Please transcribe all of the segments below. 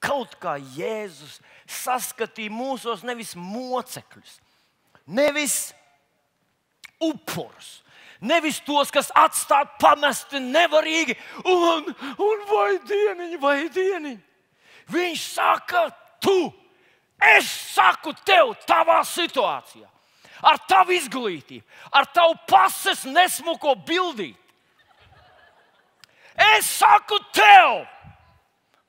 kaut kā Jēzus saskatīja mūsos nevis mocekļus, nevis upurus. Nevis tos, kas atstāt pamesti nevarīgi, un, un vai dieniņi, vai dieniņi. Viņš saka, tu, es saku tev, tavā situācijā, ar tavu izglītību, ar tavu pases nesmuko bildīti. Es saku tev,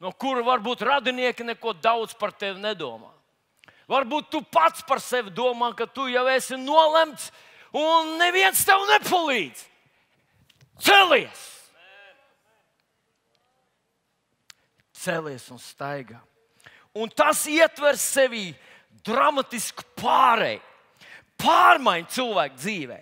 no kura varbūt radinieki neko daudz par tevi nedomā. Varbūt tu pats par sevi domā, ka tu jau esi nolemts un neviens tev nepalīdz. Celies! Celies un staigā. Un tas ietver sevī dramatisku pārēju, pārmaiņu cilvēku dzīvē,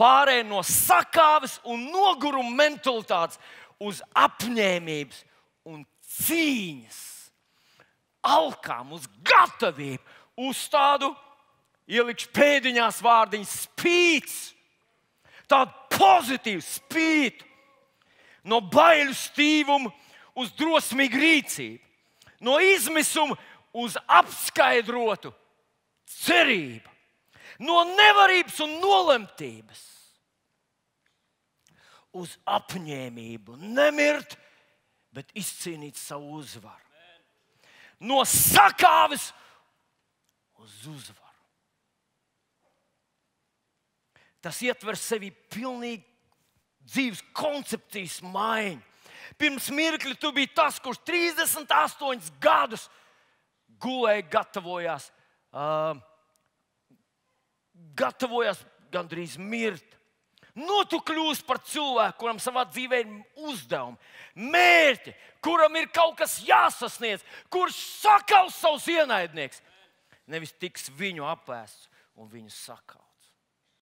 pārēju no sakāves un noguruma mentalitātes uz apņēmības un cīņas, alkām, uz gatavību, uz tādu ielikšu pēdiņās vārdiņu spīts, tādu pozitīvu spītu, no bailes stīvuma uz drosmīgu rīcību, no izmisuma uz apskaidrotu cerību, no nevarības un nolemtības uz apņēmību nemirt bet izcīnīt savu uzvaru. No sakāves uz uzvaru. Tas ietver sevi pilnīgi dzīves koncepcijas maiņu. Pirms mirkli tu biji tas, kurš 38 gadus gulēji, gatavojās, uh, gatavojās gandrīz mirt. Nu, tu kļūsi par cilvēku, kuram savā dzīvē ir uzdevumi, mērķi, kuram ir kaut kas jāsasniedz, kurš sakaus savus ienaidniekus. Nevis tiks viņu apēsts un viņu sakaus.